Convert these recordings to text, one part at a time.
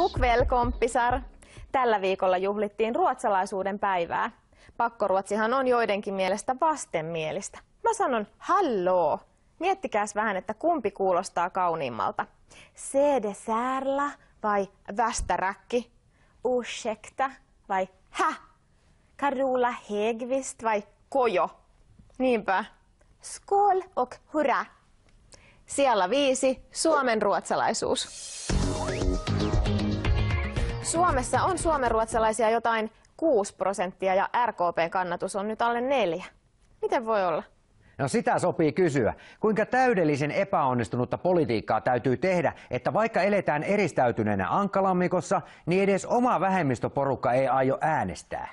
Kukvel, kompisar Tällä viikolla juhlittiin ruotsalaisuuden päivää. Pakkoruotsihan on joidenkin mielestä vastenmielistä. Mä sanon halloo. Miettikääs vähän, että kumpi kuulostaa kauniimmalta. Sede särla vai västäräkki? Ushekta vai hä? Karola Hegvist vai kojo? Niinpä. Skål och hurra! Siellä viisi, Suomen ruotsalaisuus. Suomessa on suomenruotsalaisia jotain 6 prosenttia ja RKP kannatus on nyt alle neljä. Miten voi olla? No sitä sopii kysyä. Kuinka täydellisen epäonnistunutta politiikkaa täytyy tehdä, että vaikka eletään eristäytyneenä ankalammikossa, niin edes oma vähemmistöporukka ei aio äänestää?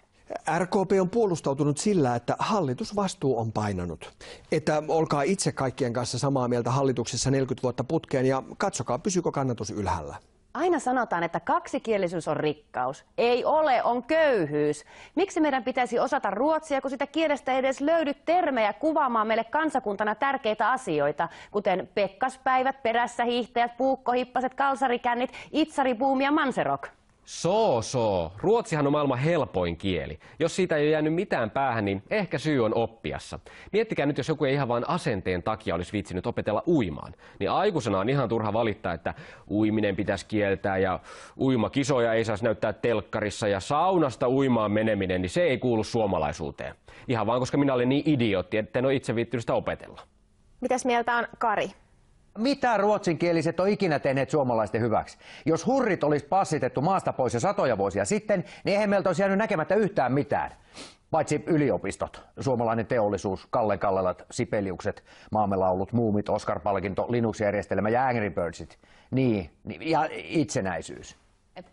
RKP on puolustautunut sillä, että hallitusvastuu on painanut. Että olkaa itse kaikkien kanssa samaa mieltä hallituksessa 40 vuotta putkeen ja katsokaa, pysykö kannatus ylhäällä. Aina sanotaan, että kaksikielisyys on rikkaus. Ei ole, on köyhyys. Miksi meidän pitäisi osata ruotsia, kun sitä kielestä ei edes löydy termejä kuvaamaan meille kansakuntana tärkeitä asioita, kuten pekkaspäivät, perässä hiihtäjät, puukkohippaset, kalsarikännit, itsaripuumi ja manserok? Soo, soo. Ruotsihan on maailman helpoin kieli. Jos siitä ei ole jäänyt mitään päähän, niin ehkä syy on oppiassa. Miettikää nyt, jos joku ei ihan vain asenteen takia olisi viitsinyt opetella uimaan. Niin aikuisena on ihan turha valittaa, että uiminen pitäisi kieltää ja uimakisoja ei saisi näyttää telkkarissa ja saunasta uimaan meneminen, niin se ei kuulu suomalaisuuteen. Ihan vaan koska minä olen niin idiootti, en ole itse viittynyt sitä opetella. Mitäs mieltä on Kari? mitä ruotsinkieliset on ikinä tehneet suomalaisten hyväksi? Jos hurrit olisi passitettu maasta pois jo satoja vuosia sitten, niin eihän meiltä olisi jäänyt näkemättä yhtään mitään. Paitsi yliopistot, suomalainen teollisuus, Kalle Kallelat, Sipeliukset, Maamelaulut, Muumit, Oscar-palkinto, Linux-järjestelmä ja Angry Birdsit. Niin, niin ja itsenäisyys.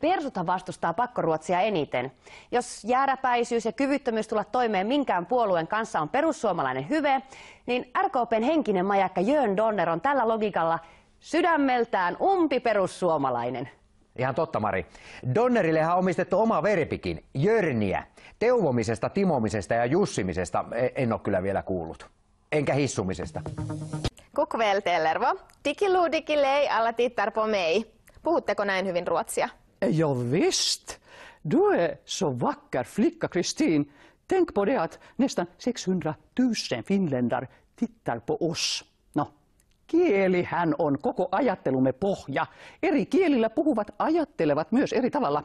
Persuthan vastustaa pakkoruotsia eniten. Jos jääräpäisyys ja kyvyttömyys tulla toimeen minkään puolueen kanssa on perussuomalainen hyve, niin RKPn henkinen majakka Jön Donner on tällä logikalla sydämeltään umpi perussuomalainen. Ihan totta, Mari. Donnerillehan on omistettu oma verpikin, Jörniä. Teuvomisesta, timomisesta ja jussimisesta e- en ole kyllä vielä kuullut. Enkä hissumisesta. Kuk vältellervo. Dikiluudikille ei alla tittarpo mei. Puhutteko näin hyvin ruotsia? Ja, visst, du är så vacker flicka, Kristin. Tänk på det att nästan 600 000 finländare tittar på oss. No, kielihän on koko ajattelumme pohja. Eri kielillä puhuvat ajattelevat myös eri tavalla.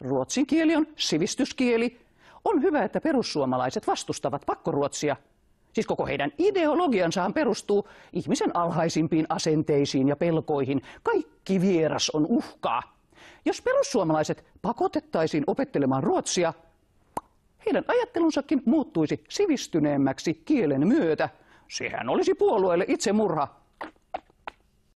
Ruotsin kieli on sivistyskieli. On hyvä, että perussuomalaiset vastustavat pakkoruotsia. Siis koko heidän ideologiansahan perustuu ihmisen alhaisimpiin asenteisiin ja pelkoihin. Kaikki vieras on uhkaa. Jos perussuomalaiset pakotettaisiin opettelemaan ruotsia, heidän ajattelunsakin muuttuisi sivistyneemmäksi kielen myötä. Sehän olisi puolueelle itse murha.